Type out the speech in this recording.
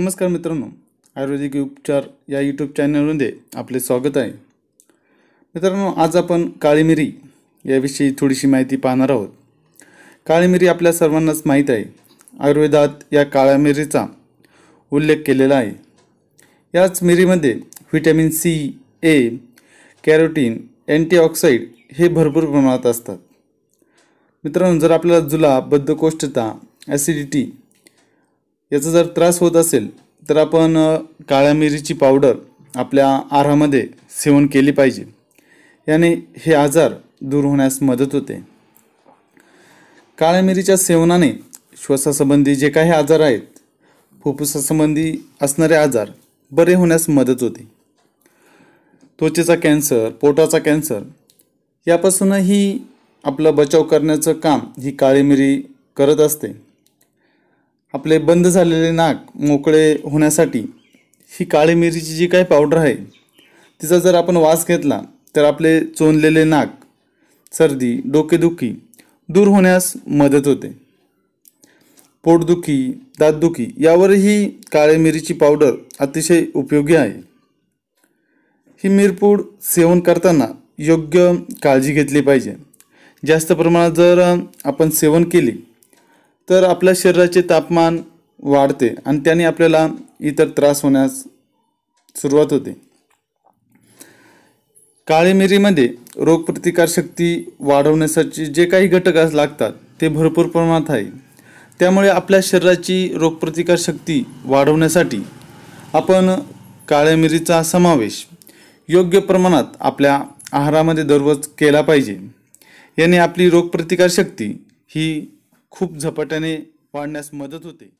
नमस्कार मित्रांनो आयुर्वेदिक उपचार या यूट्यूब चॅनलमध्ये आपले स्वागत आहे मित्रांनो आज आपण काळी मिरी याविषयी थोडीशी माहिती पाहणार आहोत काळी मिरी आपल्या सर्वांनाच माहीत आहे आयुर्वेदात या काळ्या मिरीचा उल्लेख केलेला आहे याच मिरीमध्ये vitamin C A carotene antioxide हे भरपूर प्रमाणात असतात मित्रांनो जर आपल्याला जुलाब बद्धकोष्ठता ॲसिडिटी याचा जर त्रास होत असेल तर आपण काळ्या मिरीची पावडर आपल्या आहारामध्ये सेवन केली पाहिजे याने हे आजार दूर होण्यास मदत होते काळ्या मिरीच्या सेवनाने श्वासासंबंधी जे काही आजार आहेत फुफ्फुसासंबंधी असणारे आजार बरे होण्यास मदत होते त्वचेचा कॅन्सर पोटाचा कॅन्सर यापासूनही आपला बचाव करण्याचं काम ही काळी मिरी करत असते आपले बंद झालेले नाक मोकळे होण्यासाठी ही काळी मिरीची जी काही पावडर आहे तिचा जर आपण वास घेतला तर आपले चोंदलेले नाक सर्दी डोकेदुखी दूर होण्यास मदत होते पोटदुखी दातदुखी यावरही काळे मिरीची पावडर अतिशय उपयोगी आहे ही मिरपूड सेवन करताना योग्य काळजी घेतली पाहिजे जास्त प्रमाणात जर आपण सेवन केले तर आपल्या शरीराचे तापमान वाढते आणि त्याने आपल्याला इतर त्रास होण्यास सुरुवात होते काळी मिरीमध्ये रोगप्रतिकारशक्ती वाढवण्यासाठी जे काही घटक लागतात ते भरपूर प्रमाणात आहे त्यामुळे आपल्या शरीराची रोगप्रतिकारशक्ती वाढवण्यासाठी आपण काळ्या मिरीचा समावेश योग्य प्रमाणात आपल्या आहारामध्ये दररोज केला पाहिजे याने आपली रोगप्रतिकारशक्ती ही खूप झपाट्याने वाढण्यास मदत होते